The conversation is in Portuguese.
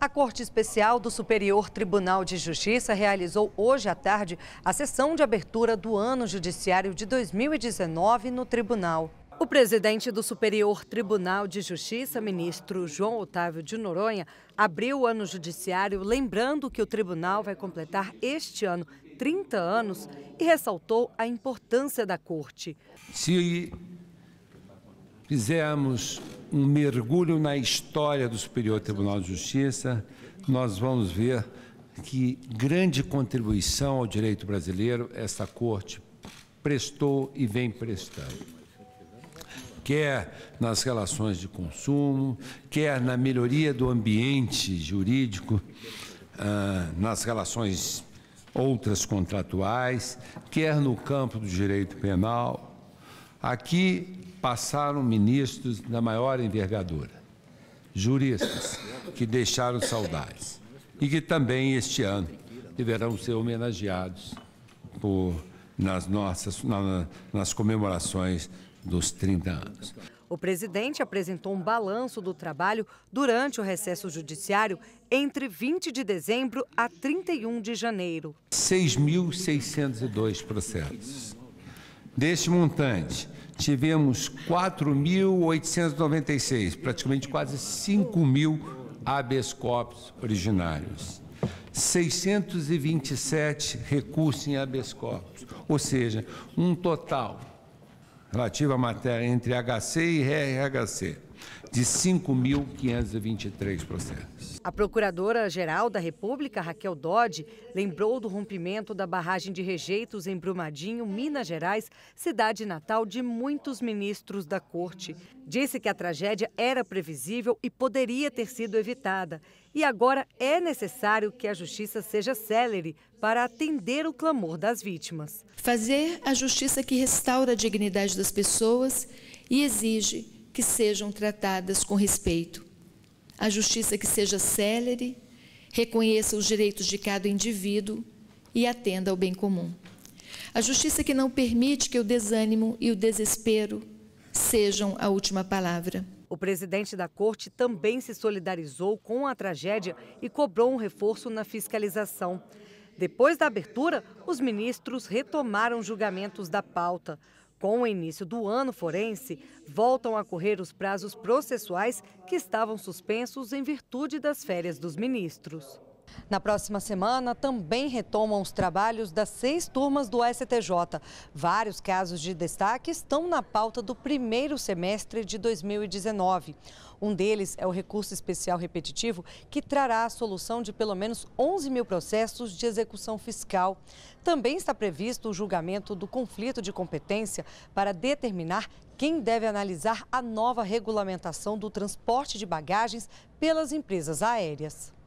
A Corte Especial do Superior Tribunal de Justiça realizou hoje à tarde a sessão de abertura do ano judiciário de 2019 no tribunal. O presidente do Superior Tribunal de Justiça, ministro João Otávio de Noronha, abriu o ano judiciário lembrando que o tribunal vai completar este ano 30 anos e ressaltou a importância da corte. Se fizemos um mergulho na história do Superior Tribunal de Justiça, nós vamos ver que grande contribuição ao direito brasileiro essa Corte prestou e vem prestando. Quer nas relações de consumo, quer na melhoria do ambiente jurídico, ah, nas relações outras contratuais, quer no campo do direito penal, Aqui passaram ministros da maior envergadura, juristas que deixaram saudades e que também este ano deverão ser homenageados por, nas, nossas, na, nas comemorações dos 30 anos. O presidente apresentou um balanço do trabalho durante o recesso judiciário entre 20 de dezembro a 31 de janeiro. 6.602 processos, Deste montante, tivemos 4.896, praticamente quase 5.000 mil habeas corpus originários. 627 recursos em habeas corpus, ou seja, um total relativo à matéria entre HC e RHC de 5.523 processos. A Procuradora-Geral da República, Raquel Dodge, lembrou do rompimento da barragem de rejeitos em Brumadinho, Minas Gerais, cidade natal de muitos ministros da Corte. Disse que a tragédia era previsível e poderia ter sido evitada. E agora é necessário que a justiça seja célere para atender o clamor das vítimas. Fazer a justiça que restaura a dignidade das pessoas e exige que sejam tratadas com respeito. A justiça que seja célere, reconheça os direitos de cada indivíduo e atenda ao bem comum. A justiça que não permite que o desânimo e o desespero sejam a última palavra. O presidente da corte também se solidarizou com a tragédia e cobrou um reforço na fiscalização. Depois da abertura, os ministros retomaram julgamentos da pauta. Com o início do ano forense, voltam a correr os prazos processuais que estavam suspensos em virtude das férias dos ministros. Na próxima semana, também retomam os trabalhos das seis turmas do STJ. Vários casos de destaque estão na pauta do primeiro semestre de 2019. Um deles é o recurso especial repetitivo, que trará a solução de pelo menos 11 mil processos de execução fiscal. Também está previsto o julgamento do conflito de competência para determinar quem deve analisar a nova regulamentação do transporte de bagagens pelas empresas aéreas.